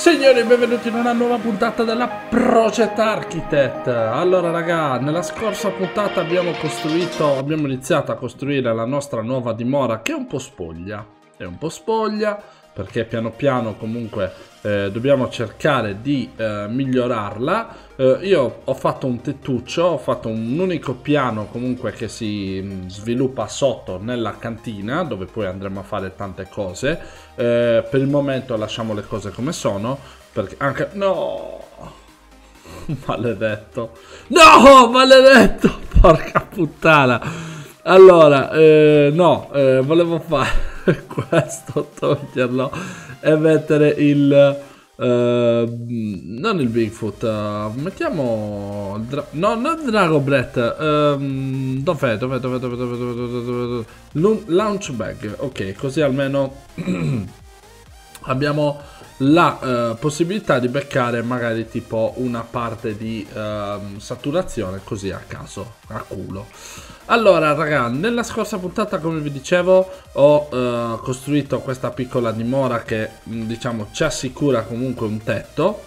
Signori, benvenuti in una nuova puntata della Project Architect. Allora, raga, nella scorsa puntata abbiamo costruito, abbiamo iniziato a costruire la nostra nuova dimora che è un po' spoglia. È un po' spoglia, perché piano piano comunque eh, dobbiamo cercare di eh, migliorarla. Eh, io ho fatto un tettuccio, ho fatto un unico piano comunque che si mm, sviluppa sotto nella cantina dove poi andremo a fare tante cose. Eh, per il momento lasciamo le cose come sono, perché anche... No! maledetto! No! Maledetto! Porca puttana! Allora, eh, no, eh, volevo fare questo, toglierlo e mettere il... Uh, non il Bigfoot, uh, mettiamo. no, non Drago Brett. Um, dov'è? Dov'è? Dov'è? Dov'è? Dov'è? dov'è, dov'è? Launchbag. Ok, così almeno abbiamo la uh, possibilità di beccare magari tipo una parte di saturazione così a caso, a culo. Allora raga, nella scorsa puntata come vi dicevo ho eh, costruito questa piccola dimora che mm, diciamo ci assicura comunque un tetto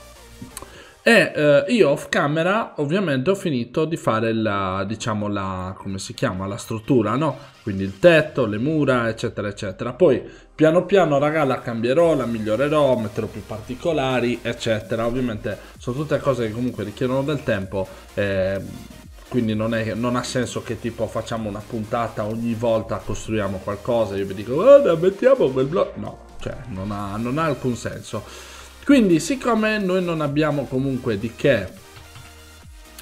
e eh, io off camera ovviamente ho finito di fare la, diciamo la, come si chiama, la struttura no? Quindi il tetto, le mura eccetera eccetera Poi piano piano raga la cambierò, la migliorerò, metterò più particolari eccetera Ovviamente sono tutte cose che comunque richiedono del tempo eh, quindi non, è, non, ha senso che tipo facciamo una puntata ogni volta costruiamo qualcosa io vi dico guarda mettiamo quel blocco no cioè non ha, non ha, alcun senso quindi siccome noi non abbiamo comunque di che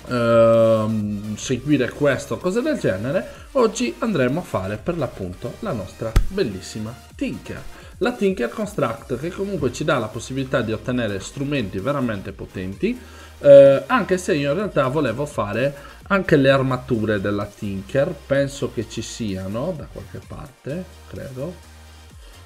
ehm, seguire questo cose del genere oggi andremo a fare per l'appunto la nostra bellissima tinker la Tinker Construct che comunque ci dà la possibilità di ottenere strumenti veramente potenti eh, anche se io in realtà volevo fare anche le armature della Tinker penso che ci siano da qualche parte, credo.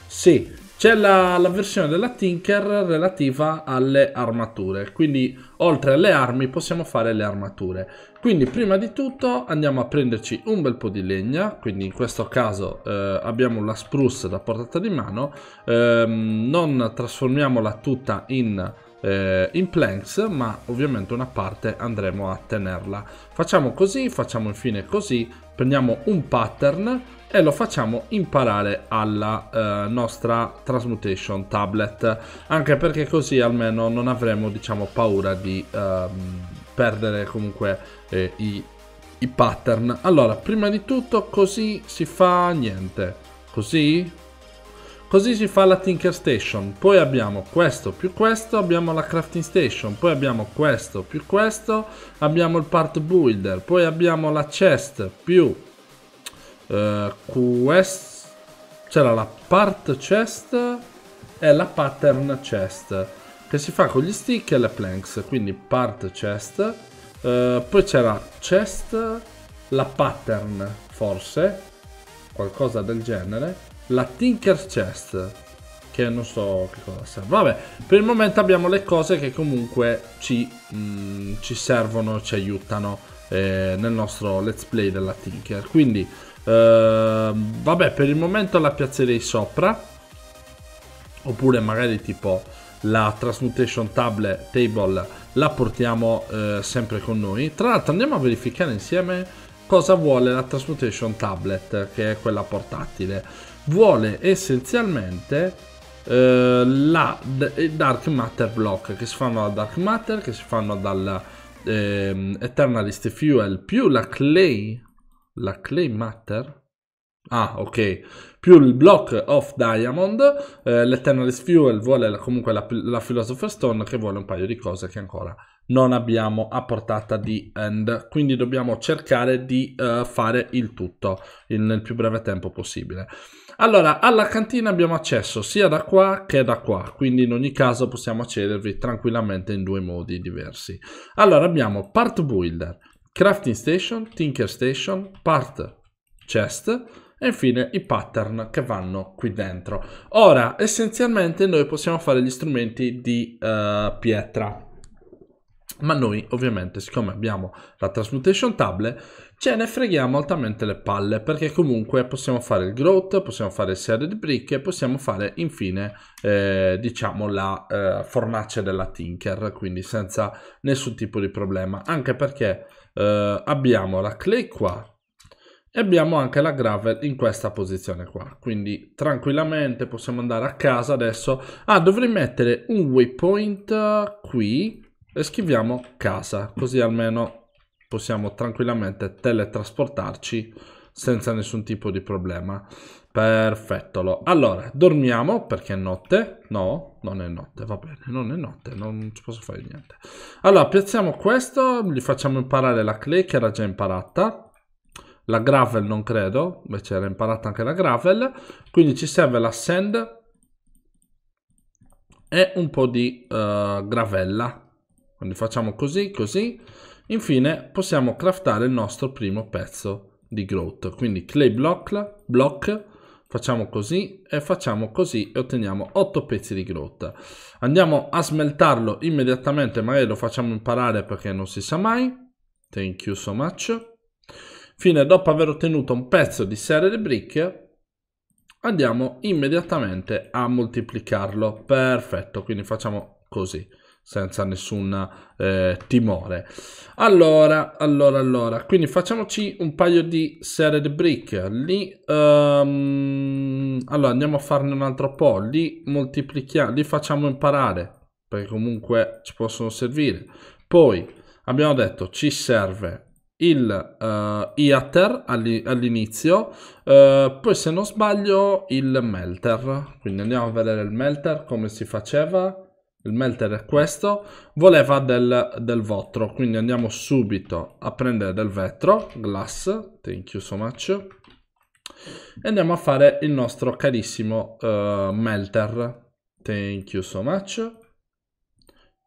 Sì, c'è la, la versione della Tinker relativa alle armature, quindi oltre alle armi possiamo fare le armature. Quindi prima di tutto andiamo a prenderci un bel po' di legna, quindi in questo caso eh, abbiamo la spruce da portata di mano, ehm, non trasformiamola tutta in eh, in planks, ma ovviamente una parte andremo a tenerla. Facciamo così, facciamo infine così, prendiamo un pattern e lo facciamo imparare alla eh, nostra transmutation tablet, anche perché così almeno non avremo diciamo paura di ehm, perdere comunque eh, i, i pattern. Allora, prima di tutto così si fa niente. Così Così si fa la Tinker Station, poi abbiamo questo più questo, abbiamo la Crafting Station, poi abbiamo questo più questo, abbiamo il Part Builder, poi abbiamo la Chest più eh, quest, c'era la Part Chest e la Pattern Chest, che si fa con gli stick e le planks, quindi Part Chest, eh, poi c'era Chest, la Pattern forse, qualcosa del genere, la Tinker Chest che non so che cosa serve. Vabbè, per il momento abbiamo le cose che comunque ci, mh, mm, ci servono, ci aiutano eh, nel nostro let's play della Tinker. Quindi, eh, vabbè, per il momento la piazzerei sopra, oppure magari tipo la Transmutation Table, table la portiamo eh, sempre con noi. Tra l'altro andiamo a verificare insieme cosa vuole la Transmutation Tablet, che è quella portatile vuole essenzialmente eh, la Dark Matter Block che si fanno dal Dark Matter, che si fanno dal eh, Eternalist Fuel più la Clay, la Clay Matter. Ah, ok. Più il Block of Diamond. Eh, L'Eternalist Fuel vuole la, comunque la, la Philosopher Stone che vuole un paio di cose che ancora non abbiamo a portata di end. Quindi dobbiamo cercare di uh, fare il tutto in, nel più breve tempo possibile. Allora, alla cantina abbiamo accesso sia da qua che da qua, quindi in ogni caso possiamo accedervi tranquillamente in due modi diversi. Allora, abbiamo Part Builder, Crafting Station, Tinker Station, Part Chest e infine i pattern che vanno qui dentro. Ora, essenzialmente noi possiamo fare gli strumenti di uh, pietra, ma noi ovviamente siccome abbiamo la Transmutation Tablet, ce cioè, ne freghiamo altamente le palle perché comunque possiamo fare il growth, possiamo fare il shared brick e possiamo fare infine eh, diciamo la eh, fornace della tinker quindi senza nessun tipo di problema anche perché eh, abbiamo la clay qua e abbiamo anche la gravel in questa posizione qua quindi tranquillamente possiamo andare a casa adesso ah dovrei mettere un waypoint eh, qui e scriviamo casa così almeno possiamo tranquillamente teletrasportarci senza nessun tipo di problema. Perfetto. Allora, dormiamo perché è notte. No, non è notte, va bene, non è notte, non ci posso fare niente. Allora, piazziamo questo, gli facciamo imparare la clay che era già imparata. La gravel non credo, invece era imparata anche la gravel. Quindi ci serve la sand e un po' di uh, gravella. Quindi facciamo così, così. Infine possiamo craftare il nostro primo pezzo di growth, quindi clay block, block facciamo così e facciamo così e otteniamo 8 pezzi di growth. Andiamo a smeltarlo immediatamente, magari lo facciamo imparare perché non si sa mai. Thank you so much. Fine, dopo aver ottenuto un pezzo di serie brick, andiamo immediatamente a moltiplicarlo. Perfetto, quindi facciamo così senza nessun eh, timore. Allora, allora, allora, quindi facciamoci un paio di serie di brick. Lì, um, allora, andiamo a farne un altro po', li moltiplichiamo, li facciamo imparare, perché comunque ci possono servire. Poi, abbiamo detto, ci serve il uh, IATER all'inizio, uh, poi se non sbaglio il melter, quindi andiamo a vedere il melter come si faceva il melter è questo, voleva del, del vetro, quindi andiamo subito a prendere del vetro, glass, thank you so much, e andiamo a fare il nostro carissimo uh, melter, thank you so much,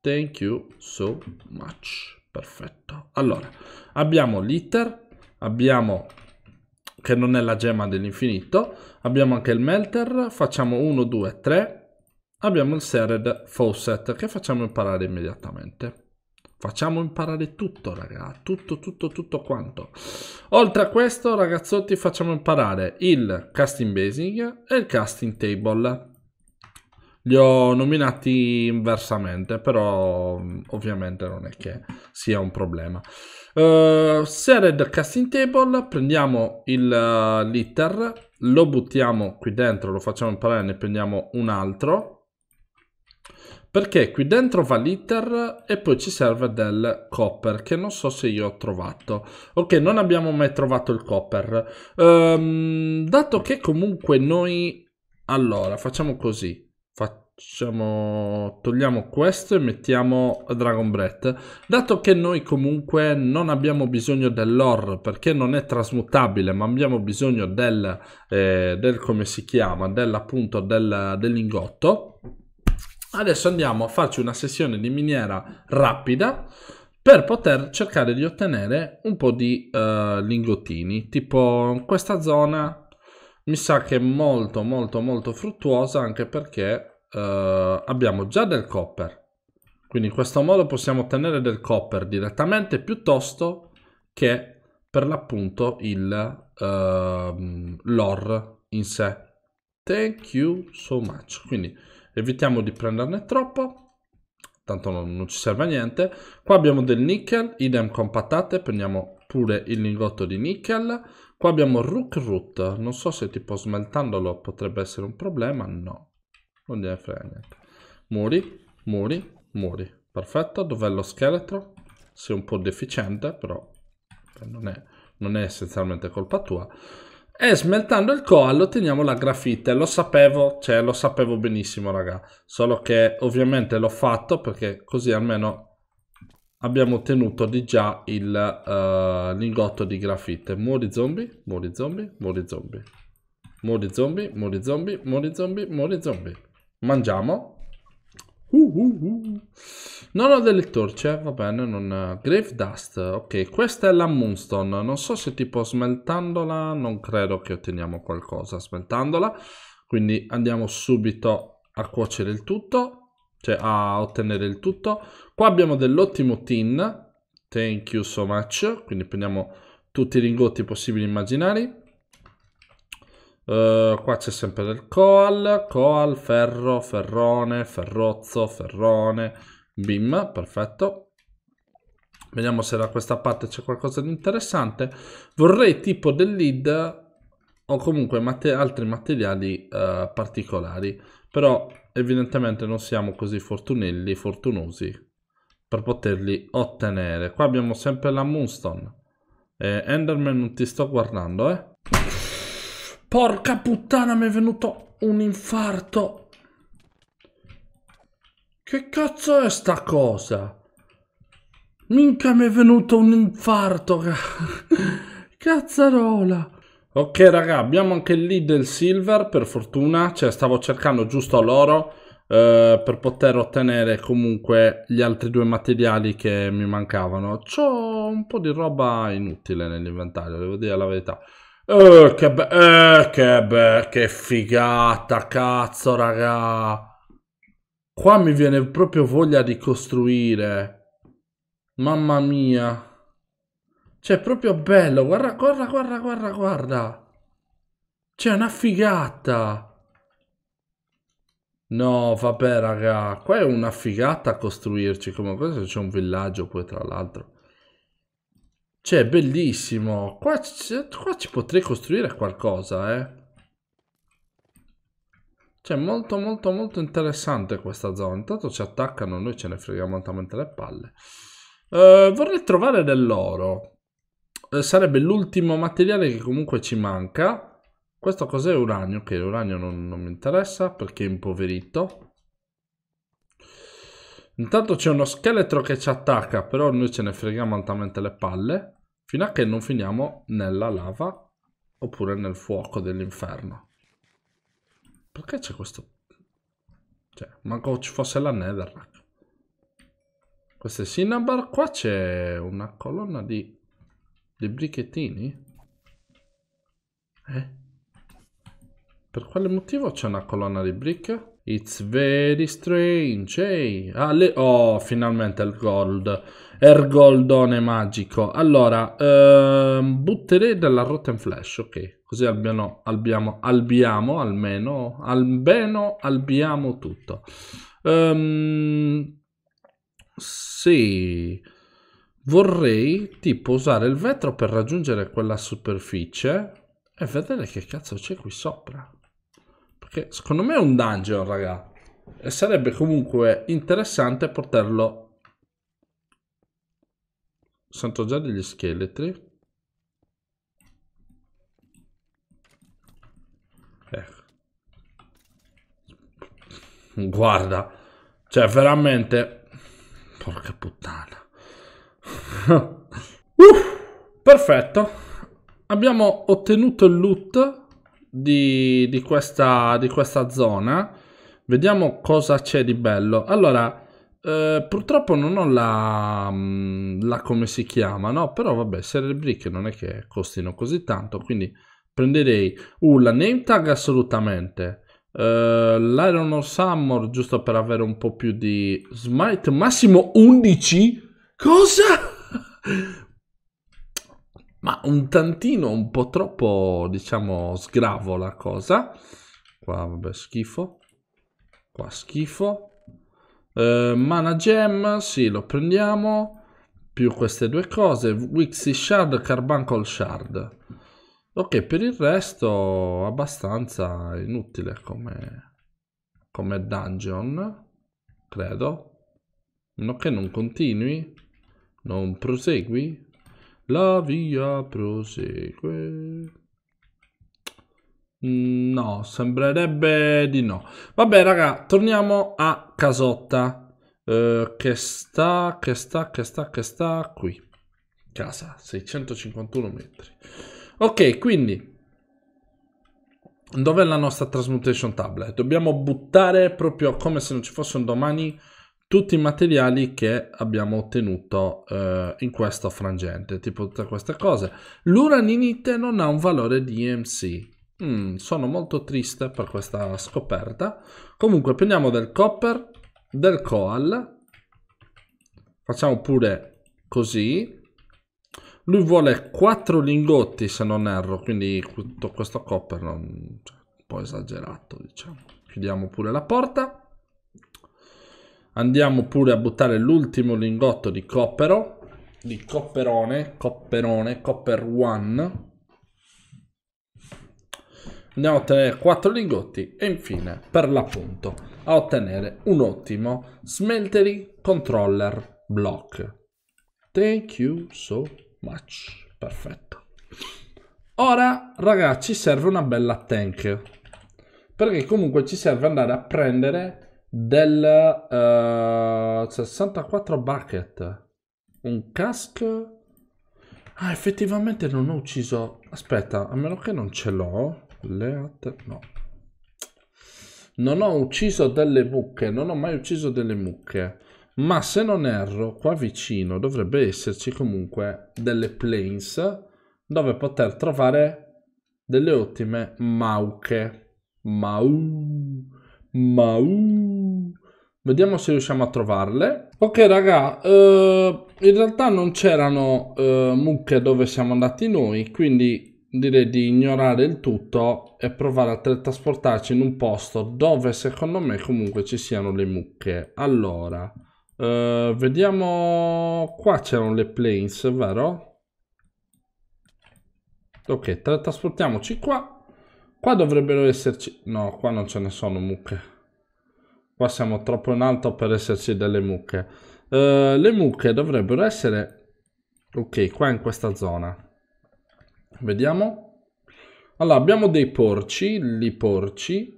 thank you so much, perfetto. Allora, abbiamo l'iter, abbiamo che non è la gemma dell'infinito, abbiamo anche il melter, facciamo 1, 2, 3, abbiamo il sered faucet che facciamo imparare immediatamente. Facciamo imparare tutto, raga, tutto, tutto, tutto quanto. Oltre a questo, ragazzotti, facciamo imparare il casting basing e il casting table. Li ho nominati inversamente, però mm, ovviamente non è che sia un problema. Uh, eh, sered casting table, prendiamo il uh, litter, lo buttiamo qui dentro, lo facciamo imparare, ne prendiamo un altro perché qui dentro va l'iter e poi ci serve del copper che non so se io ho trovato ok non abbiamo mai trovato il copper ehm, dato che comunque noi allora facciamo così facciamo togliamo questo e mettiamo dragon breath dato che noi comunque non abbiamo bisogno dell'or perché non è trasmutabile ma abbiamo bisogno del, eh, del come si chiama appunto del, dell'ingotto Adesso andiamo a farci una sessione di miniera rapida per poter cercare di ottenere un po' di uh, lingottini, tipo questa zona mi sa che è molto molto molto fruttuosa anche perché uh, abbiamo già del copper, quindi in questo modo possiamo ottenere del copper direttamente piuttosto che per l'appunto il uh, ehm, lore in sé. Thank you so much. Quindi evitiamo di prenderne troppo, tanto non, non ci serve a niente. Qua abbiamo del nickel, idem con patate, prendiamo pure il lingotto di nickel. Qua abbiamo rook root, non so se tipo smeltandolo potrebbe essere un problema, no, non gliene frega niente. Muri, muri, muri, perfetto, dov'è lo scheletro? Sì, un po' deficiente, però non è, non è essenzialmente colpa tua. E smeltando il coal otteniamo la grafite, lo sapevo, cioè lo sapevo benissimo raga, solo che ovviamente l'ho fatto perché così almeno abbiamo ottenuto di già il uh, lingotto di grafite. Muori zombie, muori zombie, muori zombie, muori zombie, muori zombie, muori zombie, muori zombie. Mangiamo. Uh, uh, uh. Non ho delle torce, va bene, non... Eh, Grave Dust, ok, questa è la Moonstone, non so se tipo smeltandola, non credo che otteniamo qualcosa smeltandola, quindi andiamo subito a cuocere il tutto, cioè a ottenere il tutto. Qua abbiamo dell'ottimo tin, thank you so much, quindi prendiamo tutti i ringotti possibili e immaginari. Uh, qua c'è sempre del coal, coal, ferro, ferrone, ferrozzo, ferrone, Bim, perfetto. Vediamo se da questa parte c'è qualcosa di interessante. Vorrei tipo del lead o comunque mate altri materiali uh, particolari. Però evidentemente non siamo così fortunelli, fortunosi per poterli ottenere. Qua abbiamo sempre la Moonstone. Eh, Enderman non ti sto guardando, eh. Porca puttana, mi è venuto un infarto. Che cazzo è sta cosa? Minchia mi è venuto un infarto. Cazzarola. Ok raga, abbiamo anche lì del silver per fortuna, cioè stavo cercando giusto l'oro eh, per poter ottenere comunque gli altri due materiali che mi mancavano. C'ho un po' di roba inutile nell'inventario, devo dire la verità. Eh, che, be eh, che, be che figata, cazzo raga. Qua mi viene proprio voglia di costruire. Mamma mia. Cioè, è proprio bello. Guarda, guarda, guarda, guarda, guarda. C'è cioè, una figata. No, vabbè, raga. Qua è una figata costruirci. Come questo c'è un villaggio poi, tra l'altro. Cioè, è bellissimo. Qua, qua ci potrei costruire qualcosa, eh. Cioè, molto, molto, molto interessante questa zona. Intanto ci attaccano, noi ce ne freghiamo altamente le palle. Eh, vorrei trovare dell'oro. Eh, sarebbe l'ultimo materiale che comunque ci manca. Questo cos'è uranio? Che okay, l'uranio non, non mi interessa perché è impoverito. Intanto c'è uno scheletro che ci attacca, però noi ce ne freghiamo altamente le palle. Fino a che non finiamo nella lava oppure nel fuoco dell'inferno. Perché c'è questo? Cioè, manco ci fosse la Netherrack. Questo è Cinnabar. Qua c'è una colonna di... di brichettini? Eh? Per quale motivo c'è una colonna di brick? It's very strange, hey? Ah, le... Oh, finalmente il gold. Ergoldone magico. Allora, ehm, butterei della Rotten Flash, ok. Così almeno albiamo, albiamo almeno, almeno albiamo tutto. Ehm, sì, vorrei tipo usare il vetro per raggiungere quella superficie e vedere che cazzo c'è qui sopra. Perché secondo me è un dungeon, raga. E sarebbe comunque interessante poterlo sento già degli scheletri. Ecco. Guarda, cioè veramente... Porca puttana. uh, perfetto. Abbiamo ottenuto il loot di, di, questa, di questa zona. Vediamo cosa c'è di bello. Allora... Eh, purtroppo non ho la, mm, la, come si chiama, no? Però vabbè, se brick non è che costino così tanto, quindi prenderei uh, la name tag assolutamente. Uh, eh, L'Iron of Summer giusto per avere un po' più di smite, massimo 11? Cosa? Ma un tantino, un po' troppo, diciamo, sgravo la cosa. Qua vabbè, schifo. Qua schifo Uh, mana gem, sì, lo prendiamo. Più queste due cose. Wixi shard, carbuncle shard. Ok, per il resto abbastanza inutile come, come dungeon, credo. No che non continui, non prosegui. La via prosegue. Mm, no, sembrerebbe di no. Vabbè, raga, torniamo a casotta eh, che sta, che sta, che sta, che sta qui. Casa, 651 metri. Ok, quindi dov'è la nostra transmutation tablet? Dobbiamo buttare proprio come se non ci fossero domani tutti i materiali che abbiamo ottenuto eh, in questo frangente, tipo tutte queste cose. L'uraninite non ha un valore di EMC. Mm, sono molto triste per questa scoperta. Comunque prendiamo del copper del coal facciamo pure così lui vuole 4 lingotti se non erro quindi tutto questo copper non, cioè, un po' esagerato diciamo chiudiamo pure la porta andiamo pure a buttare l'ultimo lingotto di coppero di copperone copperone copper one andiamo a ottenere 4 lingotti e infine per l'appunto a ottenere un ottimo Smeltery Controller Block. Thank you so much. Perfetto. Ora, ragazzi, serve una bella tank. Perché comunque ci serve andare a prendere del uh, eh, 64 bucket. Un casco. Ah, effettivamente non ho ucciso... Aspetta, a meno che non ce l'ho. Leat... No, non ho ucciso delle mucche, non ho mai ucciso delle mucche. Ma se non erro, qua vicino dovrebbe esserci comunque delle plains dove poter trovare delle ottime mauche. Mau. Mau. Vediamo se riusciamo a trovarle. Ok raga, eh, in realtà non c'erano eh, mucche dove siamo andati noi, quindi direi di ignorare il tutto e provare a teletrasportarci in un posto dove secondo me comunque ci siano le mucche. Allora, eh, vediamo... Qua c'erano le planes, vero? Ok, teletrasportiamoci qua. Qua dovrebbero esserci... No, qua non ce ne sono mucche. Qua siamo troppo in alto per esserci delle mucche. Eh, le mucche dovrebbero essere... Ok, qua in questa zona. Vediamo. Allora, abbiamo dei porci, li porci.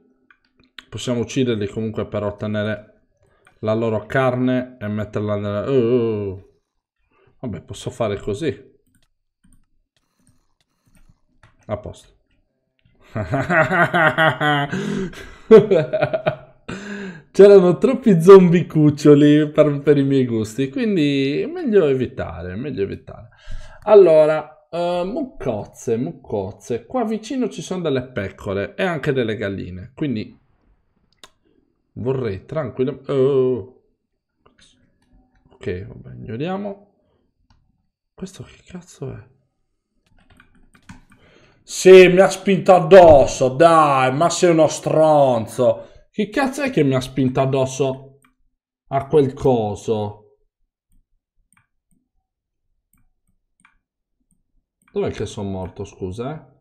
Possiamo ucciderli comunque per ottenere la loro carne e metterla nella... Uh. Vabbè, posso fare così. A posto. C'erano troppi zombie cuccioli per, per, i miei gusti, quindi meglio evitare, meglio evitare. Allora, Uh, eh, muccozze, muccozze. Qua vicino ci sono delle pecore e anche delle galline. Quindi vorrei tranquillamente... Oh. Ok, vabbè, ignoriamo. Questo che cazzo è? Sì, mi ha spinto addosso, dai, ma sei uno stronzo. Che cazzo è che mi ha spinto addosso a quel coso? Dov'è che sono morto, scusa? Eh?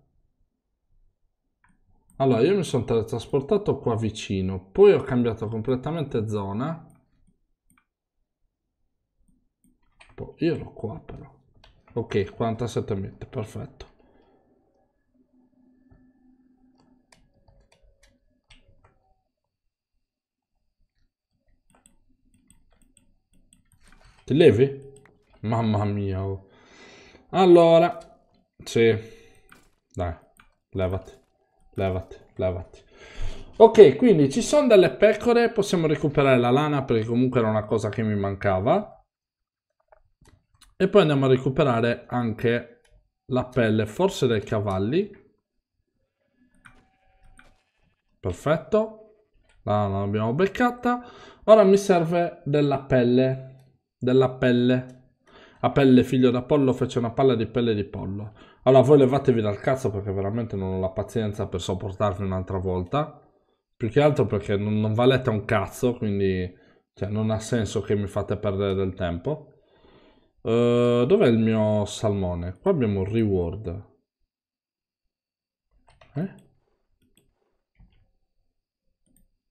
Allora, io mi sono teletrasportato qua vicino, poi ho cambiato completamente zona. Poi boh, io ero qua però. Ok, 47 metri, perfetto. Ti levi? Mamma mia. Oh. Allora, sì. Dai, levati, levati, levati. Ok, quindi ci sono delle pecore, possiamo recuperare la lana perché comunque era una cosa che mi mancava. E poi andiamo a recuperare anche la pelle, forse dei cavalli. Perfetto. La lana l'abbiamo beccata. Ora mi serve della pelle. Della pelle. A pelle figlio d'Apollo fece una palla di pelle di pollo. Allora, voi levatevi dal cazzo perché veramente non ho la pazienza per sopportarvi un'altra volta. Più che altro perché non, non valete un cazzo, quindi cioè, non ha senso che mi fate perdere del tempo. Uh, dov'è il mio salmone? Qua abbiamo un reward. Eh?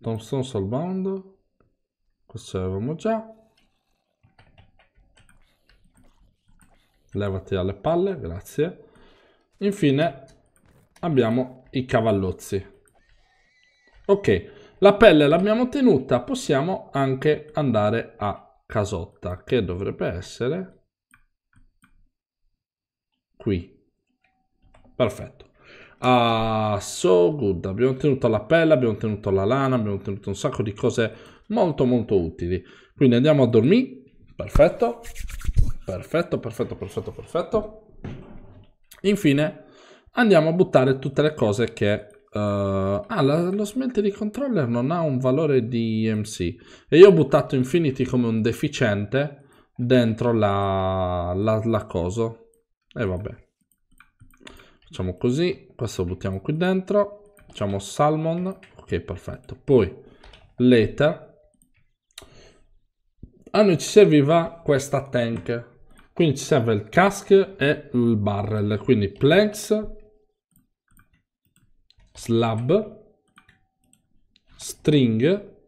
Tombstone Soulbound. Questo avevamo già. Levati alle palle, grazie. Infine abbiamo i cavallozzi. Ok, la pelle l'abbiamo tenuta possiamo anche andare a casotta, che dovrebbe essere qui. Perfetto. Ah, so good. Abbiamo ottenuto la pelle, abbiamo ottenuto la lana, abbiamo ottenuto un sacco di cose molto molto utili. Quindi andiamo a dormire. Perfetto. Perfetto, perfetto, perfetto, perfetto. Infine andiamo a buttare tutte le cose che... Uh, ah, la, lo smelter di controller non ha un valore di EMC e io ho buttato Infinity come un deficiente dentro la, la, la cosa. E vabbè. Facciamo così, questo lo buttiamo qui dentro, facciamo salmon, ok perfetto. Poi l'Ether. a noi ci serviva questa tank quindi ci serve il cask e il barrel, quindi planks, slab, string,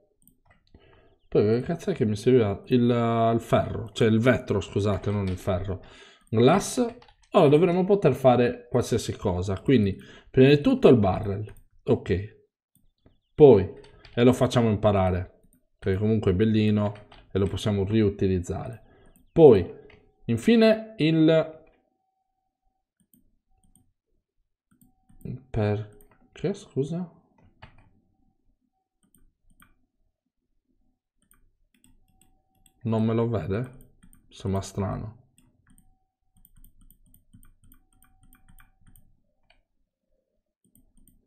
poi che cazzo è che mi serviva? Il, eh, il ferro, cioè il vetro, scusate, non il ferro. Glass, ora oh, dovremmo poter fare qualsiasi cosa, quindi prima di tutto il barrel, ok. Poi, e lo facciamo imparare, perché comunque è bellino e lo possiamo riutilizzare. Poi Infine il perché scusa non me lo vede sembra strano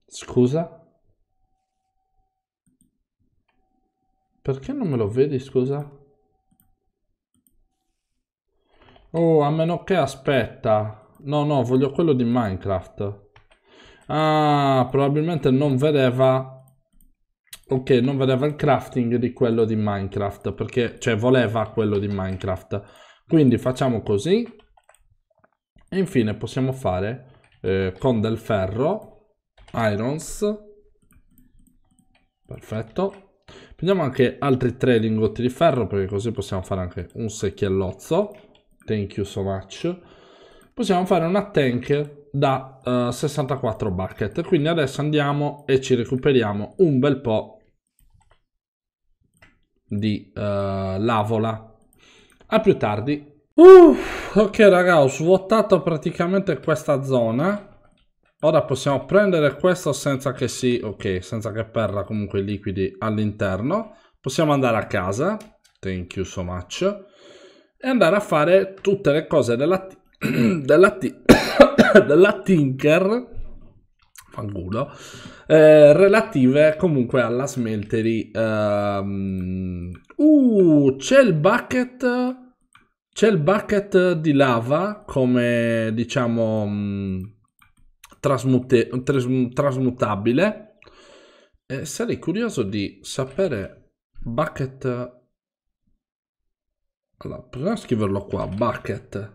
scusa perché non me lo vedi scusa Oh, a meno che aspetta. No, no, voglio quello di Minecraft. Ah, probabilmente non vedeva... Ok, non vedeva il crafting di quello di Minecraft, perché, cioè, voleva quello di Minecraft. Quindi facciamo così. E infine possiamo fare eh, con del ferro, irons. Perfetto. Prendiamo anche altri tre lingotti di ferro, perché così possiamo fare anche un secchiellozzo. Thank you so much. Possiamo fare una tank da uh, eh, 64 bucket. Quindi adesso andiamo e ci recuperiamo un bel po' di uh, lavola. A più tardi. Uh, ok raga, ho svuotato praticamente questa zona. Ora possiamo prendere questo senza che si... Ok, senza che perda comunque i liquidi all'interno. Possiamo andare a casa. Thank you so much e andare a fare tutte le cose della, della, della Tinker fanculo, eh, relative comunque alla smeltery. Um, uh, c'è il bucket. C'è il bucket di lava come diciamo mm, trasmute, tras, trasmutabile. E eh, sarei curioso di sapere bucket allora, proviamo a scriverlo qua, bucket.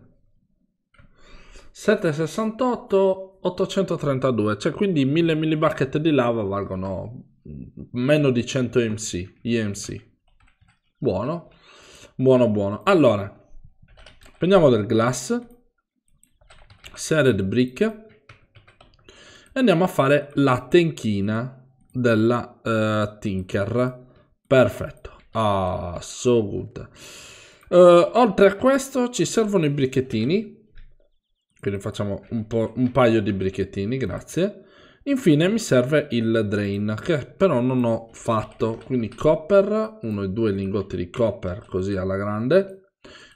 768, 832, cioè quindi 1000 millibucket di lava valgono mm, meno di 100 MC, IMC. Buono, buono, buono. Allora, prendiamo del glass, shredded brick, e andiamo a fare la tenchina della uh, Tinker. Perfetto. Ah, so good. Uh, oltre a questo ci servono i brichettini. Quindi facciamo un, un, paio di brichettini, grazie. Infine mi serve il drain, che però non ho fatto. Quindi copper, uno e due lingotti di copper, così alla grande.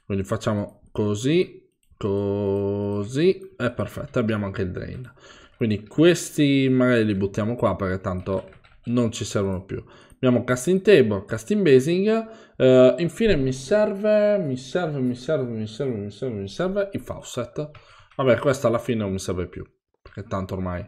Quindi facciamo così, così, è perfetto, abbiamo anche il drain. Quindi questi magari li buttiamo qua perché tanto non ci servono più abbiamo casting table, casting basing, eh, infine mi serve, mi serve, mi serve, mi serve, mi serve, mi serve i faucet. Vabbè, questo alla fine non mi serve più, perché tanto ormai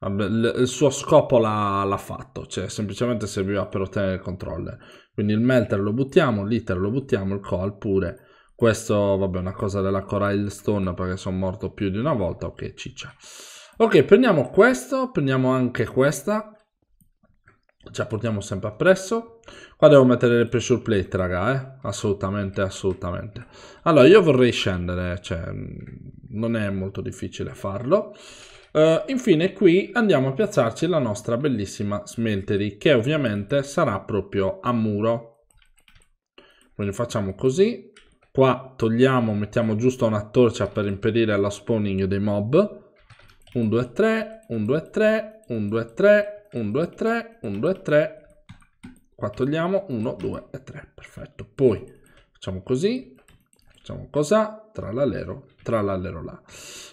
vabbè, il suo scopo l'ha, fatto, cioè semplicemente serviva per ottenere il controller. Quindi il melter lo buttiamo, l'iter lo buttiamo, il call pure. Questo, vabbè, è una cosa della Coral Stone perché sono morto più di una volta, ok, ciccia. Ok, prendiamo questo, prendiamo anche questa, ci apportiamo sempre appresso qua devo mettere le pressure plate raga eh? assolutamente assolutamente allora io vorrei scendere cioè non è molto difficile farlo uh, infine qui andiamo a piazzarci la nostra bellissima smeltery che ovviamente sarà proprio a muro quindi facciamo così qua togliamo mettiamo giusto una torcia per impedire lo spawning dei mob 1 2 3 1 2 3 1 2 3 1, 2, 3, 1, 2, 3, qua togliamo 1, 2 e 3, perfetto. Poi facciamo così, facciamo cosa, tra tralalero là.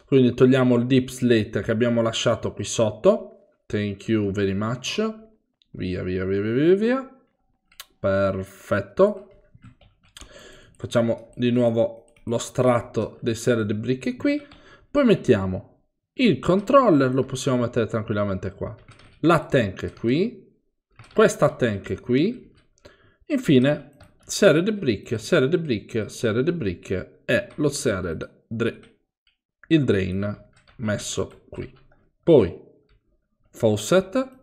Quindi togliamo il deep slate che abbiamo lasciato qui sotto, thank you very much, via, via, via, via, via, via. perfetto. Facciamo di nuovo lo strato dei serie di bricche qui, poi mettiamo il controller, lo possiamo mettere tranquillamente qua la tank qui, questa tank qui, infine sered brick, sered brick, sered brick e lo sered il drain messo qui. Poi faucet,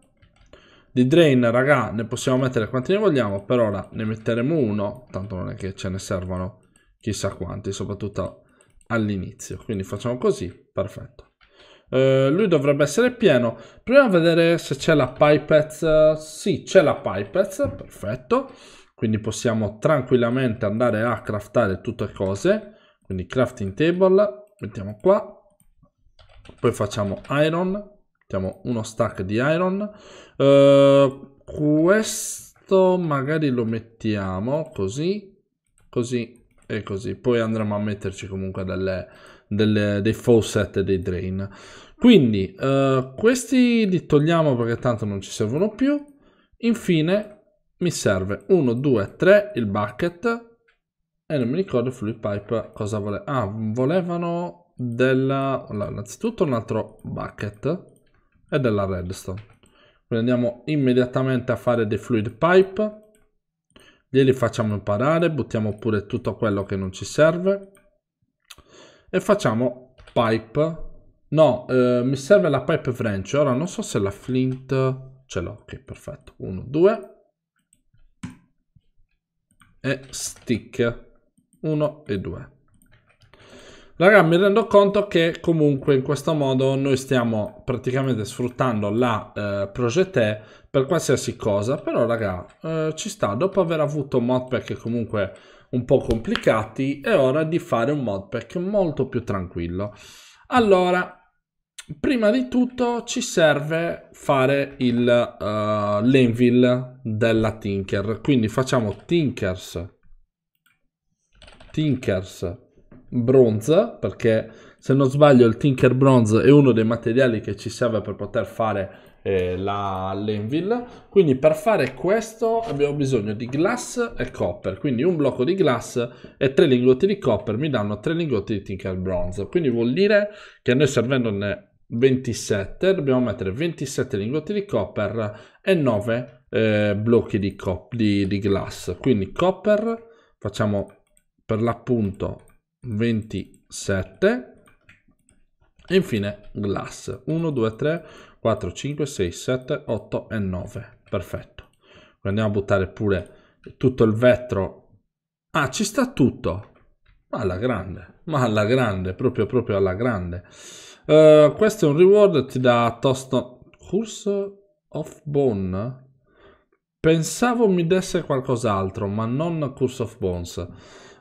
di drain raga ne possiamo mettere quanti ne vogliamo, per ora ne metteremo uno, tanto non è che ce ne servono chissà quanti, soprattutto all'inizio, quindi facciamo così, perfetto. Eh, lui dovrebbe essere pieno. Proviamo a vedere se c'è la pipette. Sì, c'è la pipette, perfetto. Quindi possiamo tranquillamente andare a craftare tutte cose. Quindi crafting table, mettiamo qua. Poi facciamo iron, mettiamo uno stack di iron. Uh, questo magari lo mettiamo così, così e così. Poi andremo a metterci comunque delle... Delle, dei faucet e dei drain. Quindi uh, questi li togliamo perché tanto non ci servono più. Infine mi serve 1, 2, 3 il bucket e non mi ricordo fluid pipe cosa voleva. Ah, volevano della... innanzitutto un altro bucket e della redstone. Quindi andiamo immediatamente a fare dei fluid pipe. Glieli facciamo imparare, buttiamo pure tutto quello che non ci serve. E facciamo pipe No, eh, mi serve la pipe wrench. Ora non so se la flint ce l'ho. Ok, perfetto. 1, 2. E stick. 1 e 2. Raga, mi rendo conto che comunque in questo modo noi stiamo praticamente sfruttando la eh, progetè per qualsiasi cosa, però raga, eh, ci sta, dopo aver avuto modpack comunque un po' complicati, è ora di fare un modpack molto più tranquillo. Allora, prima di tutto ci serve fare il, uh, eh, l'envil della Tinker. Quindi facciamo Tinkers, Tinkers Bronze, perché se non sbaglio il Tinker Bronze è uno dei materiali che ci serve per poter fare eh, la, l'envil. Quindi per fare questo abbiamo bisogno di glass e copper. Quindi un blocco di glass e tre lingotti di copper mi danno tre lingotti di Tinker Bronze. Quindi vuol dire che noi servendone 27, dobbiamo mettere 27 lingotti di copper e 9 eh, blocchi di, di, di glass. Quindi copper facciamo per l'appunto 27 e infine glass 1, 2, 3, 4, 5, 6, 7, 8 e 9. Perfetto. Andiamo a buttare pure tutto il vetro. Ah, ci sta tutto. Ma alla grande, ma alla grande, proprio proprio alla grande. Uh, questo è un reward ti dà Tosto Curse of Bone. Pensavo mi desse qualcos'altro, ma non Curse of Bones.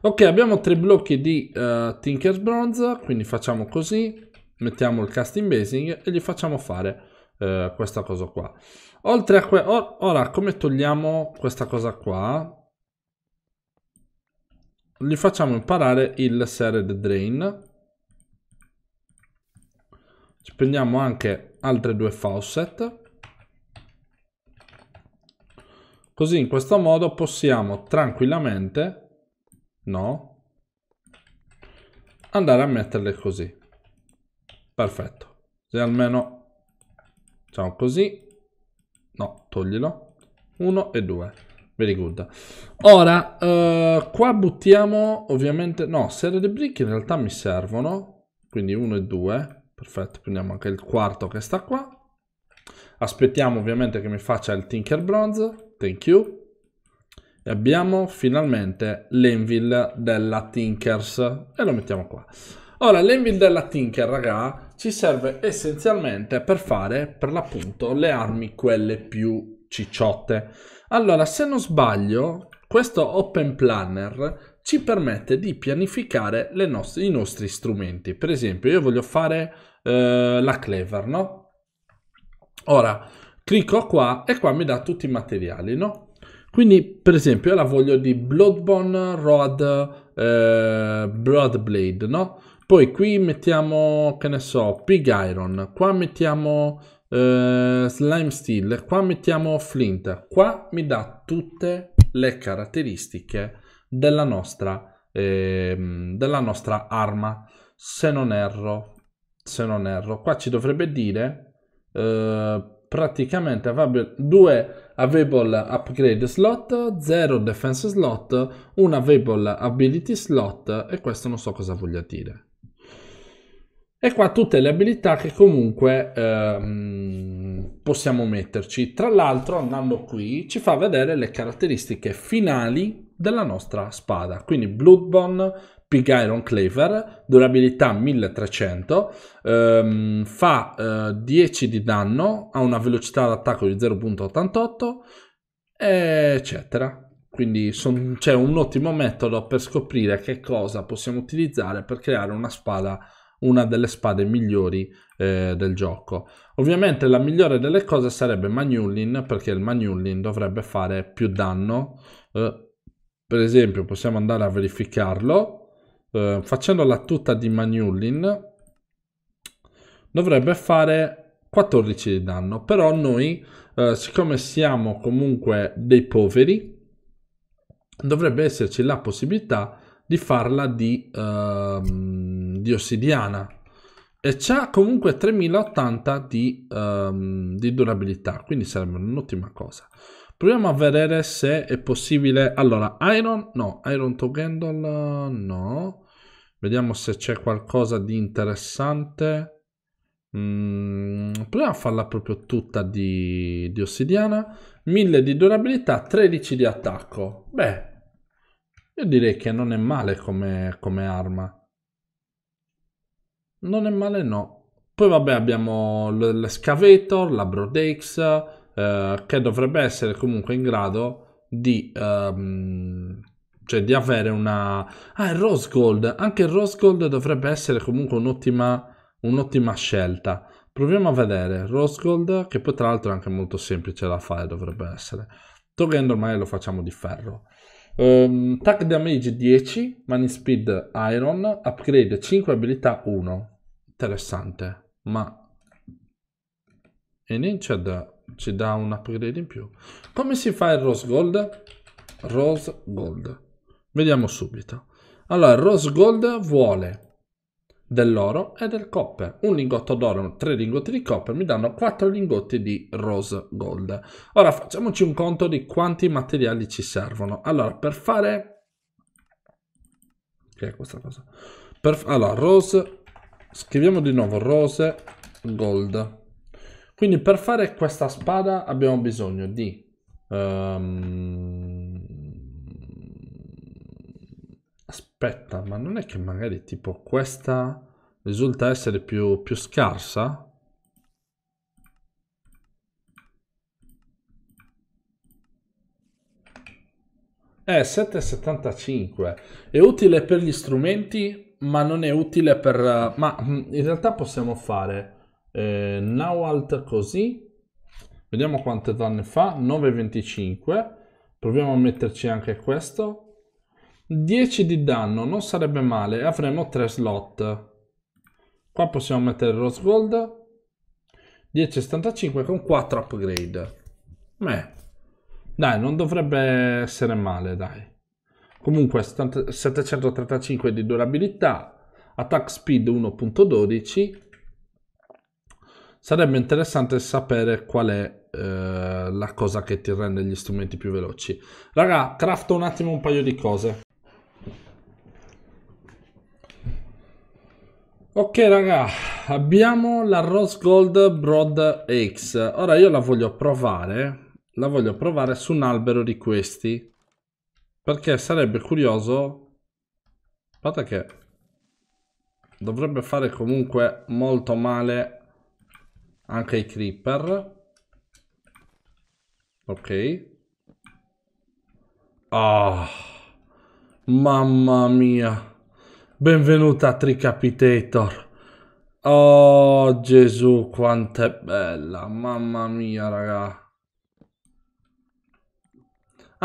Ok, abbiamo tre blocchi di uh, Tinker's Bronze, quindi facciamo così, mettiamo il casting basing e gli facciamo fare uh, questa cosa qua. Oltre a que ora, come togliamo questa cosa qua? gli facciamo imparare il Sered drain. Ci prendiamo anche altre due faucet. Così in questo modo possiamo tranquillamente, no, andare a metterle così. Perfetto. Se almeno, facciamo così, no, toglilo, Uno e due. Very good. Ora, uh, qua buttiamo ovviamente... No, serie di brick in realtà mi servono. Quindi uno e due. Perfetto, prendiamo anche il quarto che sta qua. Aspettiamo ovviamente che mi faccia il Tinker Bronze. Thank you. E abbiamo finalmente l'Envil della Tinkers. E lo mettiamo qua. Ora, l'Envil della Tinker, raga, ci serve essenzialmente per fare, per l'appunto, le armi quelle più cicciotte. Allora, se non sbaglio, questo Open Planner ci permette di pianificare nostre, i nostri strumenti. Per esempio, io voglio fare eh, la Clever, no? Ora, clicco qua e qua mi dà tutti i materiali, no? Quindi, per esempio, io la voglio di Bloodbone Road eh, Bloodblade, no? Poi qui mettiamo, che ne so, Pig Iron, qua mettiamo Uh, slime Steel, qua mettiamo Flint, qua mi dà tutte le caratteristiche della nostra, eh, della nostra arma, se non erro, se non erro. Qua ci dovrebbe dire uh, praticamente due available upgrade slot, zero defense slot, una available ability slot e questo non so cosa voglia dire. E qua tutte le abilità che comunque ehm, possiamo metterci. Tra l'altro andando qui ci fa vedere le caratteristiche finali della nostra spada. Quindi Bloodbone, Pig Iron Claver, durabilità 1300, ehm, fa eh, 10 di danno, ha una velocità d'attacco di 0.88, eccetera. Quindi c'è un ottimo metodo per scoprire che cosa possiamo utilizzare per creare una spada una delle spade migliori eh, del gioco. Ovviamente la migliore delle cose sarebbe Magnulin, perché il Magnulin dovrebbe fare più danno. Eh, per esempio possiamo andare a verificarlo. Eh, facendo la tuta di Magnulin dovrebbe fare 14 di danno, però noi, eh, siccome siamo comunque dei poveri, dovrebbe esserci la possibilità di farla di... Ehm, di ossidiana e c'ha comunque 3080 di, um, di durabilità, quindi sarebbe un'ottima cosa. Proviamo a vedere se è possibile... Allora, Iron? No. Iron to Candle? No. Vediamo se c'è qualcosa di interessante. Mm, proviamo a farla proprio tutta di, di, ossidiana. 1000 di durabilità, 13 di attacco. Beh, io direi che non è male come, come arma. Non è male, no. Poi vabbè abbiamo l'escavator, la Brodex, eh, che dovrebbe essere comunque in grado di... Ehm, cioè di avere una... Ah, il Rose Gold. Anche il Rose Gold dovrebbe essere comunque un'ottima, un'ottima scelta. Proviamo a vedere. Rose Gold, che poi tra l'altro è anche molto semplice da fare, dovrebbe essere. Togend ormai lo facciamo di ferro. Um, tag damage 10, money speed iron, upgrade 5, abilità 1 interessante, ma e Ninchad ci dà un upgrade in più. Come si fa il Rose Gold? Rose Gold. Vediamo subito. Allora, Rose Gold vuole dell'oro e del copper. Un lingotto d'oro, tre lingotti di copper mi danno quattro lingotti di Rose Gold. Ora facciamoci un conto di quanti materiali ci servono. Allora, per fare... Che è questa cosa? Per... Allora, Rose scriviamo di nuovo rose gold quindi per fare questa spada abbiamo bisogno di um, aspetta ma non è che magari tipo questa risulta essere più, più scarsa è eh, 7,75 è utile per gli strumenti ma non è utile per... Ma mm, in realtà possiamo fare eh, alt così, vediamo quante danni fa, 9,25, proviamo a metterci anche questo, 10 di danno non sarebbe male, avremo 3 slot. Qua possiamo mettere Rose Gold, 10,75 con 4 upgrade. Beh, dai, non dovrebbe essere male, dai. Comunque 735 di durabilità, attack speed 1.12. Sarebbe interessante sapere qual è eh, la cosa che ti rende gli strumenti più veloci. Raga, crafto un attimo un paio di cose. Ok raga, abbiamo la Rose Gold Broad X. Ora io la voglio provare, la voglio provare su un albero di questi. Perché sarebbe curioso... Aspetta che... Dovrebbe fare comunque molto male anche ai creeper. Ok. oh, mamma mia. Benvenuta a Tricapitator. Oh, Gesù, quanto è bella. Mamma mia, raga.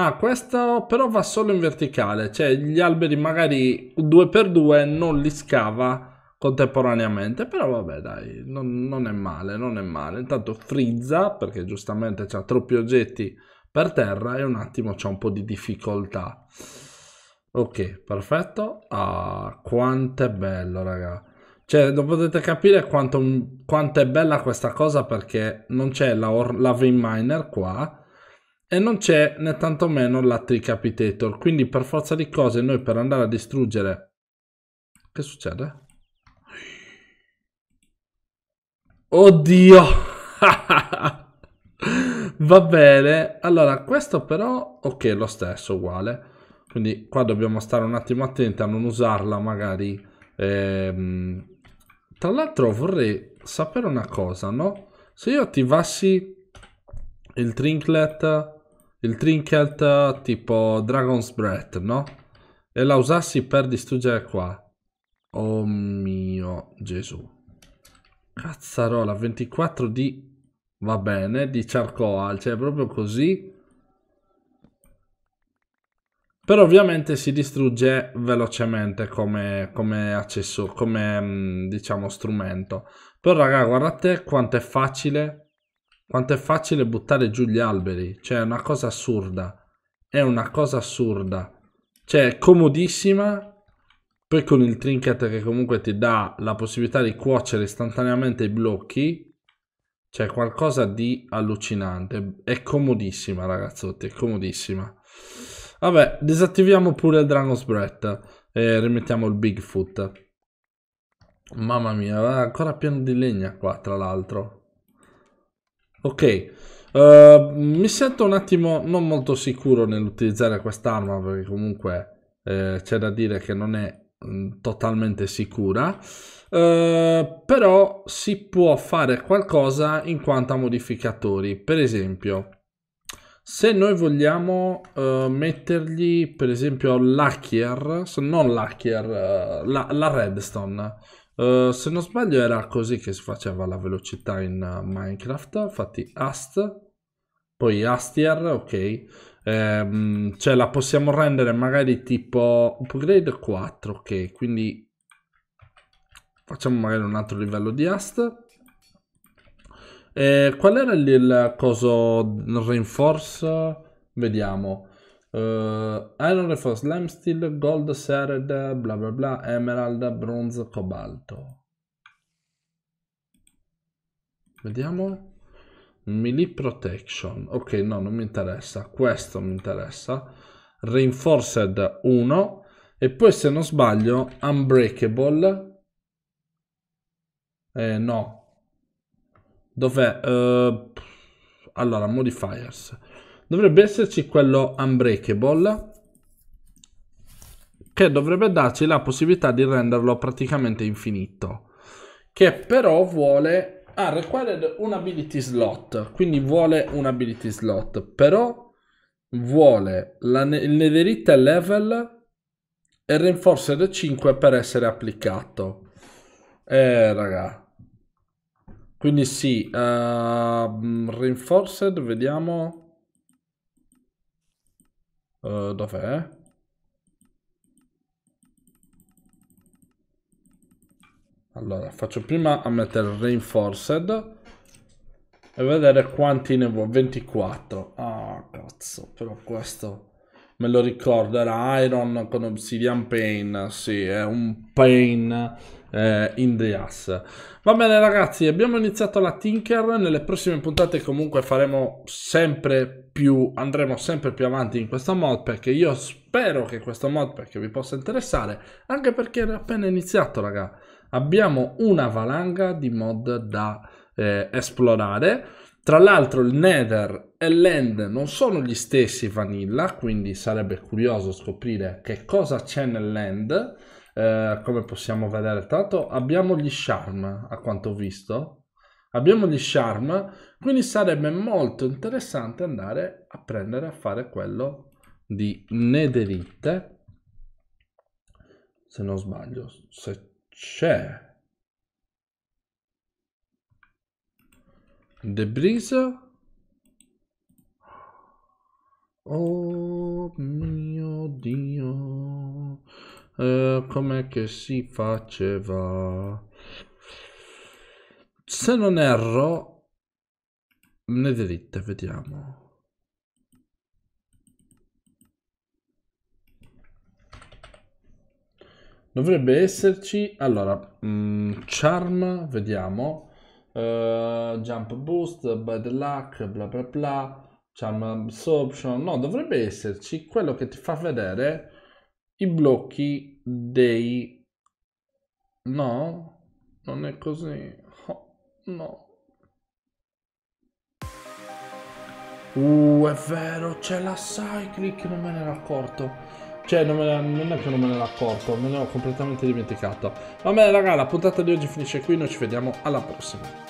Ah, questo però va solo in verticale, cioè gli alberi magari due per due non li scava contemporaneamente, però vabbè dai, non, non è male, non è male. Intanto frizza, perché giustamente c'ha troppi oggetti per terra e un attimo c'è un po' di difficoltà. Ok, perfetto. Ah, quanto è bello, raga. Cioè, non potete capire quanto, quanto è bella questa cosa perché non c'è la, la vein miner qua, e non c'è né tantomeno la Tricapitator, quindi per forza di cose noi per andare a distruggere... Che succede? Oddio! Va bene, allora questo però, ok, lo stesso, uguale. Quindi qua dobbiamo stare un attimo attenti a non usarla magari. Ehm... Tra l'altro vorrei sapere una cosa, no? Se io attivassi il trinklet il trinket tipo Dragon's Breath, no? E la usassi per distruggere qua. Oh mio Gesù. Cazzarola, 24 di... Va bene, di charcoal, cioè proprio così. Però ovviamente si distrugge velocemente come, come accessorio, come mm, diciamo strumento. Però raga, guardate quanto è facile quanto è facile buttare giù gli alberi, cioè è una cosa assurda. È una cosa assurda. Cioè è comodissima, poi con il trinket che comunque ti dà la possibilità di cuocere istantaneamente i blocchi, cioè qualcosa di allucinante. È comodissima ragazzotti, è comodissima. Vabbè, disattiviamo pure il Dragon's Breath e rimettiamo il Bigfoot. Mamma mia, ancora pieno di legna qua, tra l'altro. Ok, uh, mi sento un attimo non molto sicuro nell'utilizzare quest'arma perché comunque eh, c'è da dire che non è mm, totalmente sicura. Uh, però si può fare qualcosa in quanto a modificatori. Per esempio, se noi vogliamo uh, mettergli, per esempio, l'hacker non l'hacker uh, la, la Redstone. Eh, se non sbaglio era così che si faceva la velocità in eh, Minecraft, infatti Ast, poi Astier, ok, um, cioè la possiamo rendere magari tipo upgrade 4, ok, quindi facciamo magari un altro livello di Ast. E eh, qual era il, il coso il reinforce? Vediamo. Uh, Iron Reforce, Limesteel, Gold, Sered, bla bla bla, Emerald, Bronze, Cobalto. Vediamo. Melee Protection. Ok, no, non mi interessa. Questo mi interessa. Reinforced 1. E poi, se non sbaglio, Unbreakable. Eh, no. Dov'è? Uh, allora, Modifiers dovrebbe esserci quello Unbreakable che dovrebbe darci la possibilità di renderlo praticamente infinito che però vuole ah, required un ability slot quindi vuole un ability slot però vuole la, il netherite level e reinforced 5 per essere applicato eh raga quindi sì uh, reinforced vediamo eh, dov'è? Allora, faccio prima a mettere Reinforced e vedere quanti ne vuoi. 24. Ah, oh, cazzo, però questo me lo ricordo. Era Iron con Obsidian Pain. Sì, è un pain eh, in the ass. Va bene ragazzi, abbiamo iniziato la Tinker, nelle prossime puntate comunque faremo sempre più, andremo sempre più avanti in questo modpack, io spero che questo modpack vi possa interessare, anche perché era appena iniziato raga, abbiamo una valanga di mod da eh, esplorare, tra l'altro il Nether e l'End non sono gli stessi vanilla, quindi sarebbe curioso scoprire che cosa c'è nell'End, eh, come possiamo vedere, tanto abbiamo gli charm a quanto ho visto, abbiamo gli charm, quindi sarebbe molto interessante andare a prendere a fare quello di nederite, se non sbaglio, se c'è. Debris. Oh mio Dio eh, com'è che si faceva se non erro ne diritte vediamo Dovrebbe esserci, allora, mh, mm, charm, vediamo, uh, jump boost, bad luck, bla bla bla, charm absorption, no, dovrebbe esserci quello che ti fa vedere i blocchi dei... No, non è così. Oh, no. Uh, è vero, c'è la Cyclic, non me ne ero accorto. Cioè, non, ne, non, è che non me ne ero accorto, me ne ho completamente dimenticato. Vabbè, raga, la puntata di oggi finisce qui, noi ci vediamo alla prossima.